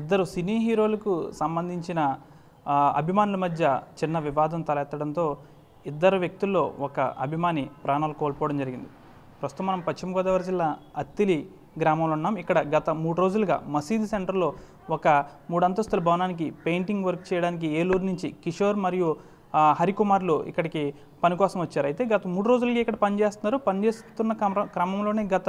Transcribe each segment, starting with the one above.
ఇద్దరు సినీ హీరోలకు సంబంధించిన అభిమానుల మధ్య చిన్న వివాదం తలెత్తడంతో ఇద్దరు వ్యక్తుల్లో ఒక అభిమాని ప్రాణాలు కోల్పోవడం జరిగింది ప్రస్తుతం మనం పశ్చిమ గోదావరి జిల్లా అత్తిలి గ్రామంలో ఉన్నాం ఇక్కడ గత మూడు రోజులుగా మసీదు సెంటర్లో ఒక మూడు అంతస్తుల భవనానికి పెయింటింగ్ వర్క్ చేయడానికి ఏలూరు నుంచి కిషోర్ మరియు హరికుమార్లు ఇక్కడికి పని కోసం వచ్చారు అయితే గత మూడు రోజులుగా ఇక్కడ పనిచేస్తున్నారు పనిచేస్తున్న క్రమంలోనే గత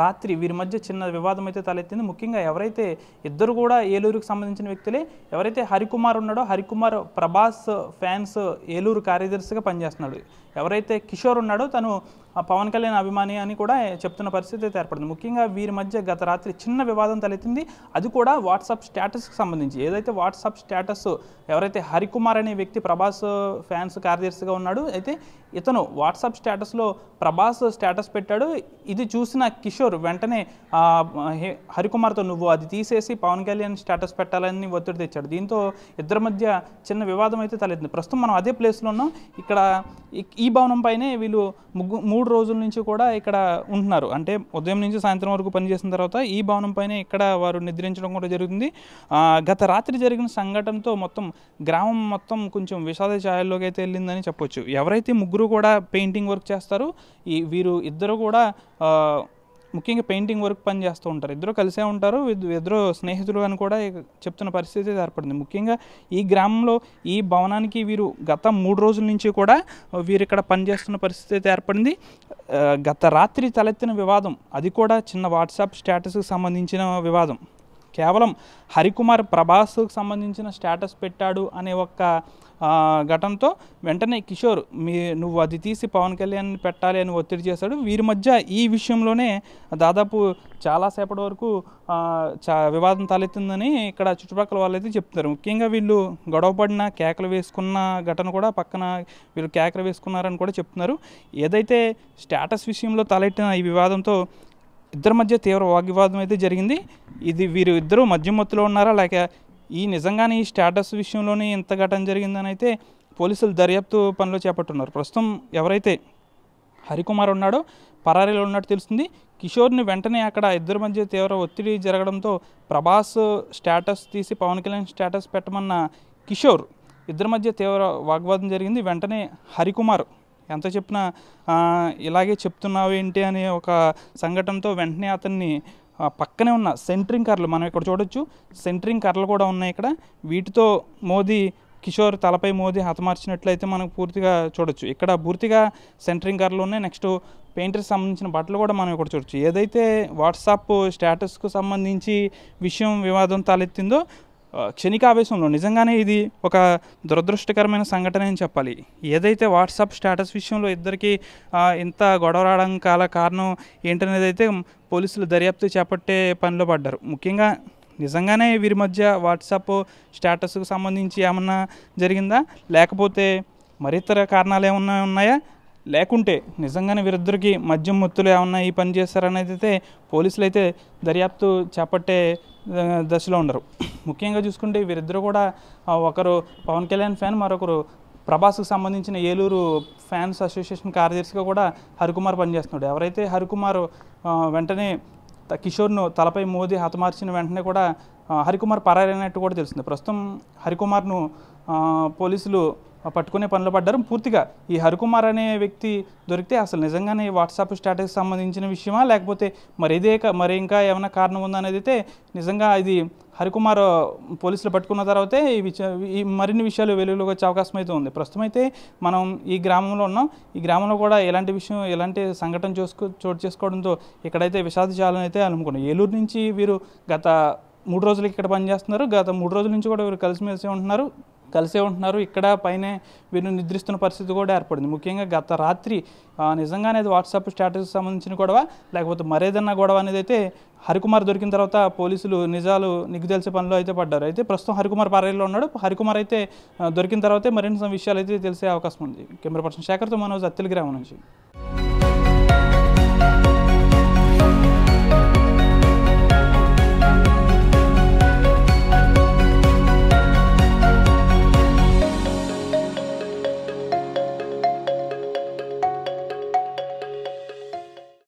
రాత్రి వీరి మధ్య చిన్న వివాదం అయితే తలెత్తింది ముఖ్యంగా ఎవరైతే ఇద్దరు కూడా ఏలూరుకు సంబంధించిన వ్యక్తులే ఎవరైతే హరికుమార్ ఉన్నాడో హరికుమార్ ప్రభాస్ ఫ్యాన్స్ ఏలూరు కార్యదర్శిగా పనిచేస్తున్నాడు ఎవరైతే కిషోర్ ఉన్నాడో తను పవన్ కళ్యాణ్ అభిమాని అని కూడా చెప్తున్న పరిస్థితి అయితే ఏర్పడింది ముఖ్యంగా వీరి మధ్య గత రాత్రి చిన్న వివాదం తలెత్తింది అది కూడా వాట్సాప్ స్టేటస్కి సంబంధించి ఏదైతే వాట్సాప్ స్టేటస్ ఎవరైతే హరికుమార్ అనే వ్యక్తి ప్రభాస్ ఫ్యాన్స్ కార్యదర్శిగా ఉన్నాడు అయితే ఇతను వాట్సాప్ స్టేటస్లో ప్రభాస్ స్టేటస్ పెట్టాడు ఇది చూసిన కిషోర్ వెంటనే హరికుమార్తో నువ్వు అది తీసేసి పవన్ కళ్యాణ్ స్టేటస్ పెట్టాలని ఒత్తిడి తెచ్చాడు దీంతో ఇద్దరి మధ్య చిన్న వివాదం అయితే తలెత్తింది ప్రస్తుతం మనం అదే ప్లేస్లో ఉన్నాం ఇక్కడ ఈ భవనం పైనే వీళ్ళు ముగ్గు మూడు రోజుల నుంచి కూడా ఇక్కడ ఉంటున్నారు అంటే ఉదయం నుంచి సాయంత్రం వరకు పనిచేసిన తర్వాత ఈ భవనం పైనే ఇక్కడ వారు నిద్రించడం కూడా జరుగుతుంది గత రాత్రి జరిగిన సంఘటనతో మొత్తం గ్రామం మొత్తం కొంచెం విషాద ఛాయల్లోకి అయితే వెళ్ళిందని చెప్పొచ్చు ఎవరు ఎవరైతే ముగ్గురు కూడా పెయింటింగ్ వర్క్ చేస్తారో ఈ వీరు ఇద్దరు కూడా ముఖ్యంగా పెయింటింగ్ వర్క్ పని చేస్తూ ఉంటారు ఇద్దరు కలిసే ఉంటారు ఇద్దరు స్నేహితులు అని కూడా చెప్తున్న పరిస్థితి ఏర్పడింది ముఖ్యంగా ఈ గ్రామంలో ఈ భవనానికి వీరు గత మూడు రోజుల నుంచి కూడా వీరు ఇక్కడ పనిచేస్తున్న పరిస్థితి ఏర్పడింది గత రాత్రి తలెత్తిన వివాదం అది కూడా చిన్న వాట్సాప్ స్టేటస్కి సంబంధించిన వివాదం కేవలం హరికుమార్ ప్రభాస్కు సంబంధించిన స్టేటస్ పెట్టాడు అనే ఒక్క ఘటనతో వెంటనే కిషోర్ మీ నువ్వు అది తీసి పవన్ కళ్యాణ్ పెట్టాలి అని ఒత్తిడి చేశాడు వీరి మధ్య ఈ విషయంలోనే దాదాపు చాలాసేపటి వరకు చా వివాదం తలెత్తిందని ఇక్కడ చుట్టుపక్కల వాళ్ళైతే చెప్తున్నారు ముఖ్యంగా వీళ్ళు గొడవపడిన కేకలు వేసుకున్న ఘటన కూడా పక్కన వీళ్ళు కేకలు వేసుకున్నారని కూడా చెప్తున్నారు ఏదైతే స్టేటస్ విషయంలో తలెట్టిన ఈ వివాదంతో ఇద్దరి మధ్య తీవ్ర వాగ్వివాదం అయితే జరిగింది ఇది వీరు ఇద్దరు మధ్యమత్తులో ఉన్నారా లేక ఈ నిజంగానే ఈ స్టేటస్ విషయంలోనే ఇంత ఘటన జరిగిందని అయితే పోలీసులు దర్యాప్తు పనిలో చేపట్టున్నారు ప్రస్తుతం ఎవరైతే హరికుమార్ ఉన్నాడో పరారీలో ఉన్నట్టు తెలుస్తుంది కిషోర్ని వెంటనే అక్కడ ఇద్దరి మధ్య తీవ్ర ఒత్తిడి జరగడంతో ప్రభాస్ స్టేటస్ తీసి పవన్ కళ్యాణ్ స్టేటస్ పెట్టమన్న కిషోర్ ఇద్దరి మధ్య తీవ్ర వాగ్వాదం జరిగింది వెంటనే హరికుమార్ ఎంత చెప్పినా ఇలాగే చెప్తున్నావు ఏంటి అనే ఒక సంఘటనతో వెంటనే అతన్ని పక్కనే ఉన్న సెంట్రింగ్ కర్రలు మనం ఇక్కడ చూడొచ్చు సెంట్రింగ్ కర్రలు కూడా ఉన్నాయి ఇక్కడ వీటితో మోదీ కిషోర్ తలపై మోదీ హతమార్చినట్లయితే మనం పూర్తిగా చూడొచ్చు ఇక్కడ పూర్తిగా సెంట్రింగ్ కర్రలు ఉన్నాయి నెక్స్ట్ పెయింటర్కి సంబంధించిన బట్టలు కూడా మనం ఇక్కడ చూడొచ్చు ఏదైతే వాట్సాప్ స్టేటస్కు సంబంధించి విషయం వివాదం తలెత్తిందో క్షణికావేశంలో నిజంగానే ఇది ఒక దురదృష్టకరమైన సంఘటన అని చెప్పాలి ఏదైతే వాట్సాప్ స్టేటస్ విషయంలో ఇద్దరికి ఇంత గొడవ రావడం కాల కారణం ఏంటనేది అయితే పోలీసులు దర్యాప్తు చేపట్టే పనిలో పడ్డారు ముఖ్యంగా నిజంగానే వీరి మధ్య వాట్సాప్ స్టేటస్కు సంబంధించి ఏమన్నా జరిగిందా లేకపోతే మరితర కారణాలు ఏమన్నా ఉన్నాయా లేకుంటే నిజంగానే వీరిద్దరికి మద్యం మొత్తులు ఏమన్నా ఈ పని చేస్తారనేది అయితే పోలీసులు అయితే దర్యాప్తు చేపట్టే దశలో ఉండరు ముఖ్యంగా చూసుకుంటే వీరిద్దరూ కూడా ఒకరు పవన్ కళ్యాణ్ ఫ్యాన్ మరొకరు ప్రభాస్కు సంబంధించిన ఏలూరు ఫ్యాన్స్ అసోసియేషన్ కార్యదర్శిగా కూడా హరికుమార్ పనిచేస్తున్నాడు ఎవరైతే హరికుమార్ వెంటనే కిషోర్ను తలపై మోదీ హతమార్చిన వెంటనే కూడా హరికుమార్ పరారైనట్టు కూడా తెలుస్తుంది ప్రస్తుతం హరికుమార్ను పోలీసులు పట్టుకునే పనులు పడ్డారు పూర్తిగా ఈ హరికుమార్ అనే వ్యక్తి దొరికితే అసలు నిజంగానే వాట్సాప్ స్టాటస్ సంబంధించిన విషయమా లేకపోతే మరి ఇదే మరి ఇంకా ఏమైనా కారణం ఉందా అనేది అయితే నిజంగా ఇది హరికుమార్ పోలీసులు పట్టుకున్న తర్వాత ఈ ఈ మరిన్ని విషయాలు వెలుగులోకి వచ్చే అవకాశం అయితే ఉంది ప్రస్తుతం అయితే మనం ఈ గ్రామంలో ఉన్నాం ఈ గ్రామంలో కూడా ఎలాంటి విషయం ఎలాంటి సంఘటన చూసుకో చోటు చేసుకోవడంతో ఇక్కడైతే విషాద అయితే అనుకున్నాం ఏలూరు నుంచి వీరు గత మూడు రోజులకి ఇక్కడ పనిచేస్తున్నారు గత మూడు రోజుల నుంచి కూడా వీరు కలిసిమెలిసి ఉంటున్నారు కలిసే ఉంటున్నారు ఇక్కడ పైన వీరు నిద్రిస్తున్న పరిస్థితి కూడా ఏర్పడింది ముఖ్యంగా గత రాత్రి నిజంగా అనేది వాట్సాప్ స్టేటస్ సంబంధించిన గొడవ లేకపోతే మరేదన్నా గొడవ అనేది అయితే హరికుమార్ దొరికిన తర్వాత పోలీసులు నిజాలు నిగ్గు తెలిసే పనిలో అయితే పడ్డారు అయితే ప్రస్తుతం హరికుమార్ పార్టీలో ఉన్నాడు హరికుమార్ అయితే దొరికిన తర్వాతే మరిన్ని విషయాలు అయితే తెలిసే అవకాశం ఉంది కెమెరా పర్సన్ శేఖర్తో మనోజ్ అత్తిలిగ్రామం నుంచి